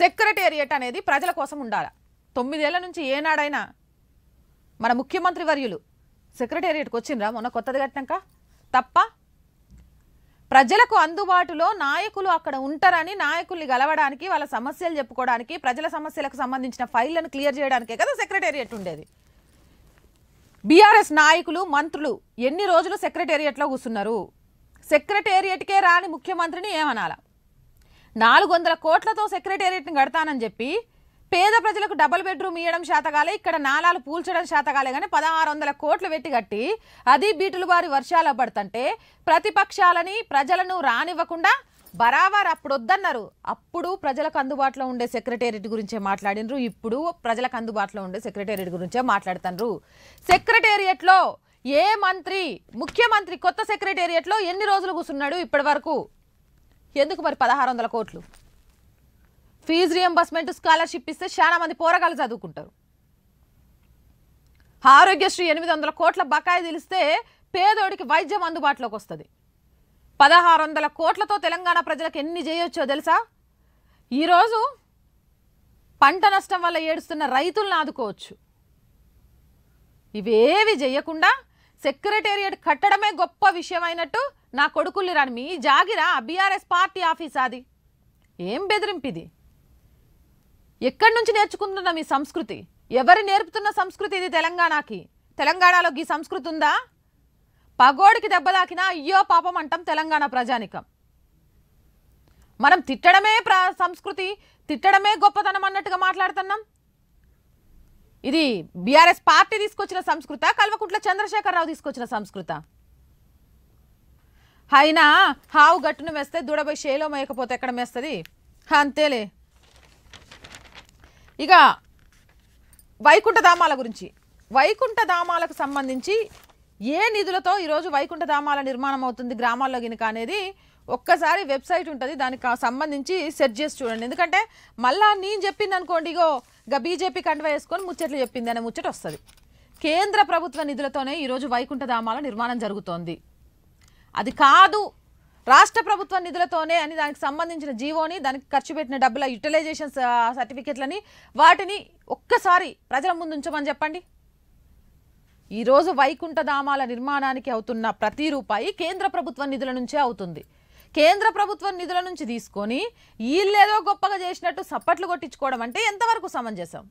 secretariat అనేది ప్రజల కోసం ఉండాలి తొమ్మిదేళ్ల నుంచి ఏనాడైనా మన ముఖ్యమంత్రి వర్యులు సెక్రటేరియట్కి వచ్చిండ్రా మొన్న కొత్తది కట్టినాక తప్ప ప్రజలకు అందుబాటులో నాయకులు అక్కడ ఉంటారని నాయకుల్ని గలవడానికి వాళ్ళ సమస్యలు చెప్పుకోవడానికి ప్రజల సమస్యలకు సంబంధించిన ఫైళ్లను క్లియర్ చేయడానికే కదా సెక్రటేరియట్ ఉండేది బీఆర్ఎస్ నాయకులు మంత్రులు ఎన్ని రోజులు సెక్రటేరియట్లో కూర్చున్నారు సెక్రటేరియట్కే రాని ముఖ్యమంత్రిని ఏమనాలా నాలుగు వందల కోట్లతో సెక్రటేరియట్ని కడతానని చెప్పి పేద ప్రజలకు డబుల్ బెడ్రూమ్ ఇవ్వడం శాతకాలే ఇక్కడ నాలాలు పూల్చడం శాతకాలే కానీ పదహారు వందల కోట్లు పెట్టి కట్టి అది బీటులు వారి వర్షాలు పడుతుంటే ప్రతిపక్షాలని ప్రజలను రానివ్వకుండా బరాబర్ అప్పుడు వద్దన్నారు అప్పుడు ప్రజలకు అందుబాటులో ఉండే సెక్రటేరియట్ గురించే మాట్లాడినరు ఇప్పుడు ప్రజలకు అందుబాటులో ఉండే సెక్రటేరియట్ గురించే మాట్లాడుతున్నారు సెక్రటేరియట్లో ఏ మంత్రి ముఖ్యమంత్రి కొత్త సెక్రటేరియట్లో ఎన్ని రోజులు కూర్చున్నాడు ఇప్పటి వరకు ఎందుకు మరి పదహారు వందల కోట్లు ఫీజు రియంబర్స్మెంట్ స్కాలర్షిప్ ఇస్తే చాలా మంది పోరగాలు చదువుకుంటారు ఆరోగ్యశ్రీ ఎనిమిది వందల కోట్ల బకాయి తెలిస్తే పేదోడికి వైద్యం అందుబాటులోకి వస్తుంది పదహారు వందల కోట్లతో తెలంగాణ ప్రజలకు ఎన్ని చేయొచ్చో తెలుసా ఈరోజు పంట నష్టం వల్ల ఏడుస్తున్న రైతులను ఆదుకోవచ్చు ఇవేవి చేయకుండా సెక్రటేరియట్ కట్టడమే గొప్ప విషయమైనట్టు నా కొడుకుల్ని రాని మీ జాగిర బీఆర్ఎస్ పార్టీ ఆఫీస్ అది ఏం బెదిరింపిది ఎక్కడి నుంచి నేర్చుకుంటున్న మీ సంస్కృతి ఎవరు నేర్పుతున్న సంస్కృతి ఇది తెలంగాణకి తెలంగాణలో ఈ సంస్కృతి ఉందా పగోడికి దెబ్బలాకినా అయ్యో పాపం అంటాం తెలంగాణ ప్రజానికం మనం తిట్టడమే సంస్కృతి తిట్టడమే గొప్పతనం అన్నట్టుగా మాట్లాడుతున్నాం ఇది బీఆర్ఎస్ పార్టీ తీసుకొచ్చిన సంస్కృత కల్వకుంట్ల చంద్రశేఖరరావు తీసుకొచ్చిన సంస్కృత అయినా హావు గట్టును వేస్తే దూడబోయి షేలో మేయకపోతే ఎక్కడ మేస్తుంది అంతేలే ఇక వైకుంఠ ధామాల గురించి వైకుంఠ ధామాలకు సంబంధించి ఏ నిధులతో ఈరోజు వైకుంఠ ధామాల నిర్మాణం అవుతుంది గ్రామాల్లో గినుక అనేది ఒక్కసారి వెబ్సైట్ ఉంటుంది దానికి సంబంధించి సెర్చ్ చేసి చూడండి ఎందుకంటే మళ్ళా నేను చెప్పింది అనుకోండి ఇగో ఇక బీజేపీ కండవ వేసుకొని ముచ్చట్లు చెప్పింది అనే ముచ్చట వస్తుంది కేంద్ర ప్రభుత్వ నిధులతోనే ఈరోజు వైకుంఠధామాల నిర్మాణం జరుగుతోంది అది కాదు రాష్ట్ర ప్రభుత్వ నిధులతోనే అని దానికి సంబంధించిన జీవోని దానికి ఖర్చు పెట్టిన డబ్బుల యూటిలైజేషన్ సర్టిఫికెట్లని వాటిని ఒక్కసారి ప్రజల ముందు ఉంచమని చెప్పండి ఈరోజు వైకుంఠధామాల నిర్మాణానికి అవుతున్న ప్రతి రూపాయి కేంద్ర ప్రభుత్వ నిధుల నుంచే అవుతుంది కేంద్ర ప్రభుత్వం నిధుల నుంచి తీసుకొని వీళ్ళేదో గొప్పగా చేసినట్టు సప్పట్లు కొట్టించుకోవడం అంటే ఎంతవరకు సమంజసం